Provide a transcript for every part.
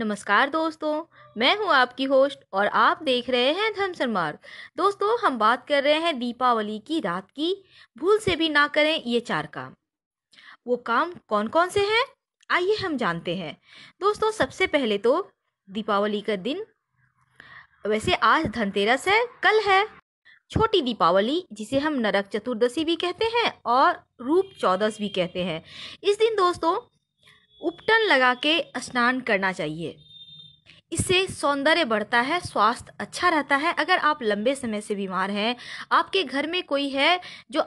नमस्कार दोस्तों मैं हूं आपकी होस्ट और आप देख रहे हैं धन सरमार्ग दोस्तों हम बात कर रहे हैं दीपावली की रात की भूल से भी ना करें ये चार काम वो काम कौन कौन से हैं आइए हम जानते हैं दोस्तों सबसे पहले तो दीपावली का दिन वैसे आज धनतेरस है कल है छोटी दीपावली जिसे हम नरक चतुर्दशी भी कहते हैं और रूप चौदस भी कहते हैं इस दिन दोस्तों उपटन लगा के स्नान करना चाहिए इससे सौंदर्य बढ़ता है स्वास्थ्य अच्छा रहता है अगर आप लंबे समय से बीमार हैं आपके घर में कोई है जो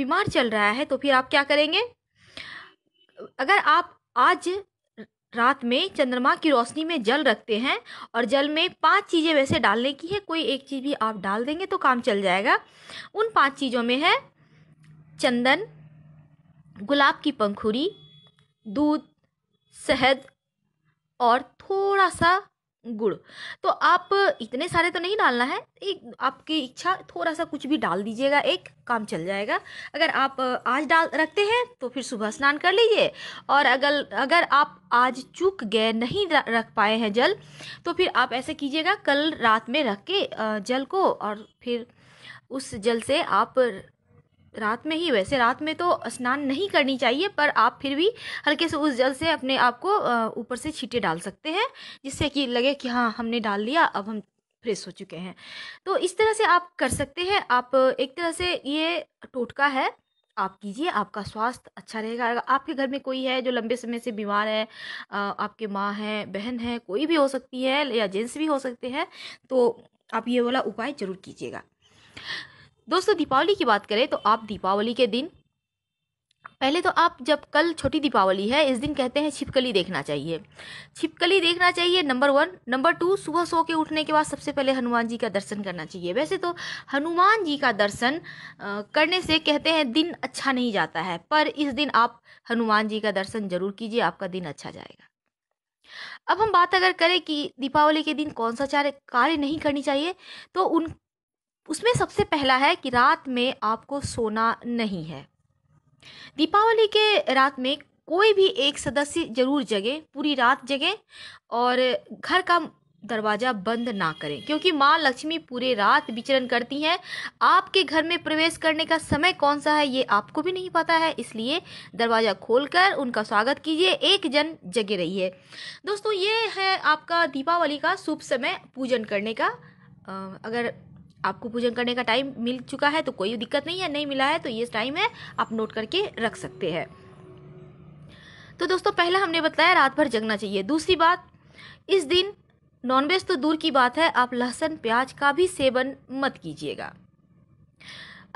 बीमार चल रहा है तो फिर आप क्या करेंगे अगर आप आज रात में चंद्रमा की रोशनी में जल रखते हैं और जल में पांच चीज़ें वैसे डालने की है कोई एक चीज़ भी आप डाल देंगे तो काम चल जाएगा उन पांच चीज़ों में है चंदन गुलाब की पंखुड़ी दूध शहद और थोड़ा सा गुड़ तो आप इतने सारे तो नहीं डालना है एक आपकी इच्छा थोड़ा सा कुछ भी डाल दीजिएगा एक काम चल जाएगा अगर आप आज डाल रखते हैं तो फिर सुबह स्नान कर लीजिए और अगर अगर आप आज चूक गए नहीं रख पाए हैं जल तो फिर आप ऐसे कीजिएगा कल रात में रख के जल को और फिर उस जल से आप रात में ही वैसे रात में तो स्नान नहीं करनी चाहिए पर आप फिर भी हल्के से उस जल से अपने आप को ऊपर से छींटे डाल सकते हैं जिससे कि लगे कि हाँ हमने डाल लिया अब हम फ्रेश हो चुके हैं तो इस तरह से आप कर सकते हैं आप एक तरह से ये टोटका है आप कीजिए आपका स्वास्थ्य अच्छा रहेगा आपके घर में कोई है जो लंबे समय से बीमार है आपके माँ है बहन है कोई भी हो सकती है या जेंट्स भी हो सकते हैं तो आप ये वाला उपाय ज़रूर कीजिएगा दोस्तों दीपावली की बात करें तो आप दीपावली के दिन पहले तो आप जब कल छोटी दीपावली है इस दिन कहते हैं छिपकली देखना चाहिए छिपकली देखना चाहिए नंबर वन नंबर टू सुबह सो के उठने के बाद सबसे पहले हनुमान जी का दर्शन करना चाहिए वैसे तो हनुमान जी का दर्शन करने से कहते हैं दिन अच्छा नहीं जाता है पर इस दिन आप हनुमान जी का दर्शन जरूर कीजिए आपका दिन अच्छा जाएगा अब हम बात अगर करें कि दीपावली के दिन कौन सा चार कार्य नहीं करनी चाहिए तो उन उसमें सबसे पहला है कि रात में आपको सोना नहीं है दीपावली के रात में कोई भी एक सदस्य जरूर जगे पूरी रात जगे और घर का दरवाज़ा बंद ना करें क्योंकि माँ लक्ष्मी पूरे रात विचरण करती हैं आपके घर में प्रवेश करने का समय कौन सा है ये आपको भी नहीं पता है इसलिए दरवाज़ा खोलकर उनका स्वागत कीजिए एक जन जगे रहिए दोस्तों ये है आपका दीपावली का शुभ समय पूजन करने का अगर आपको पूजन करने का टाइम मिल चुका है तो कोई दिक्कत नहीं है नहीं मिला है तो ये टाइम है आप नोट करके रख सकते हैं तो दोस्तों पहला हमने बताया रात भर जगना चाहिए दूसरी बात इस दिन नॉनवेज तो दूर की बात है आप लहसुन प्याज का भी सेवन मत कीजिएगा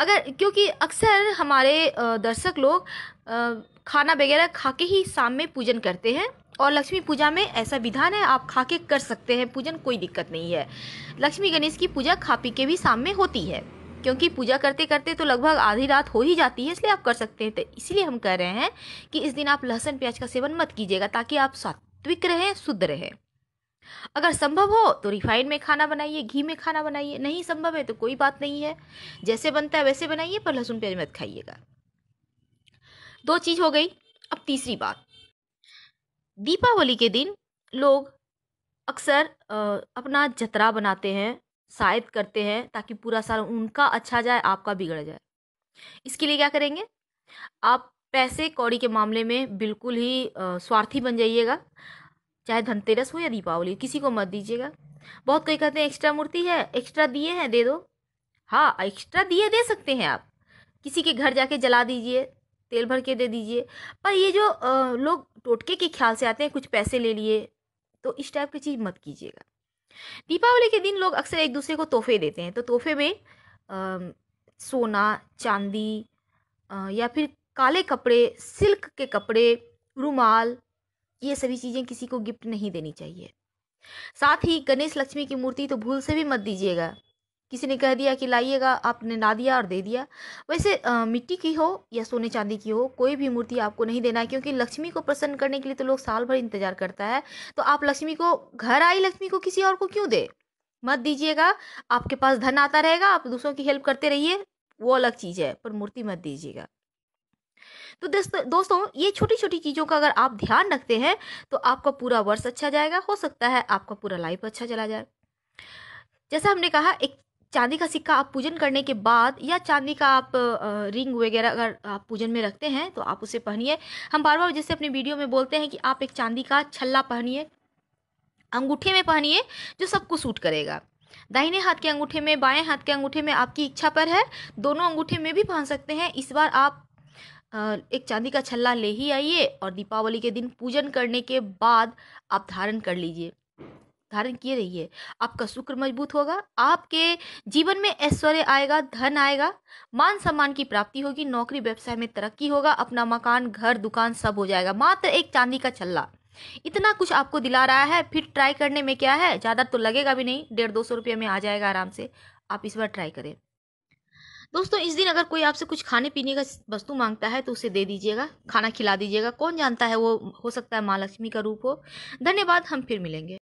अगर क्योंकि अक्सर हमारे दर्शक लोग खाना वगैरह खा के ही शाम में पूजन करते हैं और लक्ष्मी पूजा में ऐसा विधान है आप खा के कर सकते हैं पूजन कोई दिक्कत नहीं है लक्ष्मी गणेश की पूजा खा पी के भी सामने होती है क्योंकि पूजा करते करते तो लगभग आधी रात हो ही जाती है इसलिए आप कर सकते हैं तो इसलिए हम कह रहे हैं कि इस दिन आप लहसुन प्याज का सेवन मत कीजिएगा ताकि आप सात्विक रहें शुद्ध रहें अगर संभव हो तो रिफाइंड में खाना बनाइए घी में खाना बनाइए नहीं संभव है तो कोई बात नहीं है जैसे बनता है वैसे बनाइए पर लहसुन प्याज मत खाइएगा दो चीज़ हो गई अब तीसरी बात दीपावली के दिन लोग अक्सर अपना जतरा बनाते हैं शायद करते हैं ताकि पूरा साल उनका अच्छा जाए आपका बिगड़ जाए इसके लिए क्या करेंगे आप पैसे कौड़ी के मामले में बिल्कुल ही स्वार्थी बन जाइएगा चाहे धनतेरस हो या दीपावली किसी को मत दीजिएगा बहुत कोई कहते हैं एक्स्ट्रा मूर्ति है एक्स्ट्रा दिए हैं दे दो हाँ एक्स्ट्रा दिए दे सकते हैं आप किसी के घर जाके जला दीजिए तेल भर के दे दीजिए पर ये जो लोग टोटके के ख्याल से आते हैं कुछ पैसे ले लिए तो इस टाइप की चीज़ मत कीजिएगा दीपावली के दिन लोग अक्सर एक दूसरे को तोहफे देते हैं तो तोहफे में आ, सोना चांदी आ, या फिर काले कपड़े सिल्क के कपड़े रुमाल ये सभी चीज़ें किसी को गिफ्ट नहीं देनी चाहिए साथ ही गणेश लक्ष्मी की मूर्ति तो भूल से भी मत दीजिएगा किसी ने कह दिया कि लाइएगा आपने ला दिया और दे दिया वैसे आ, मिट्टी की हो या सोने चांदी की हो कोई भी मूर्ति आपको नहीं देना है क्योंकि लक्ष्मी को प्रसन्न करने के लिए तो लोग साल भर इंतजार करता है तो आप लक्ष्मी को घर आई लक्ष्मी को किसी और को क्यों दे मत दीजिएगा आपके पास धन आता रहेगा आप दूसरों की हेल्प करते रहिए वो अलग चीज़ है पर मूर्ति मत दीजिएगा तो दोस्तों ये छोटी छोटी चीज़ों का अगर आप ध्यान रखते हैं तो आपका पूरा वर्ष अच्छा जाएगा हो सकता है आपका पूरा लाइफ अच्छा चला जाए जैसा हमने कहा एक चांदी का सिक्का आप पूजन करने के बाद या चांदी का आप रिंग वगैरह अगर आप पूजन में रखते हैं तो आप उसे पहनिए हम बार बार जैसे अपने वीडियो में बोलते हैं कि आप एक चांदी का छल्ला पहनिए अंगूठे में पहनिए जो सबको सूट करेगा दाहिने हाथ के अंगूठे में बाएं हाथ के अंगूठे में आपकी इच्छा पर है दोनों अंगूठे में भी पहन सकते हैं इस बार आप एक चांदी का छल्ला ले ही आइए और दीपावली के दिन पूजन करने के बाद आप धारण कर लीजिए धारण किए रहिए आपका शुक्र मजबूत होगा आपके जीवन में ऐश्वर्य आएगा धन आएगा मान सम्मान की प्राप्ति होगी नौकरी व्यवसाय में तरक्की होगा अपना मकान घर दुकान सब हो जाएगा मात्र एक चांदी का छल्ला इतना कुछ आपको दिला रहा है फिर ट्राई करने में क्या है ज़्यादा तो लगेगा भी नहीं डेढ़ दो सौ रुपये में आ जाएगा आराम से आप इस बार ट्राई करें दोस्तों इस दिन अगर कोई आपसे कुछ खाने पीने का वस्तु मांगता है तो उसे दे दीजिएगा खाना खिला दीजिएगा कौन जानता है वो हो सकता है माँ लक्ष्मी का रूप हो धन्यवाद हम फिर मिलेंगे